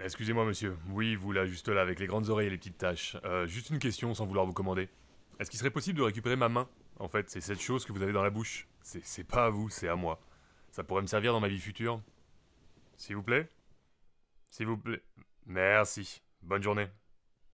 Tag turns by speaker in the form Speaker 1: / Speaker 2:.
Speaker 1: Euh, excusez-moi, monsieur. Oui, vous là, juste là, avec les grandes oreilles et les petites taches. Euh, juste une question sans vouloir vous commander. Est-ce qu'il serait possible de récupérer ma main En fait, c'est cette chose que vous avez dans la bouche. C'est pas à vous, c'est à moi. Ça pourrait me servir dans ma vie future. S'il vous plaît S'il vous plaît. Merci. Bonne journée.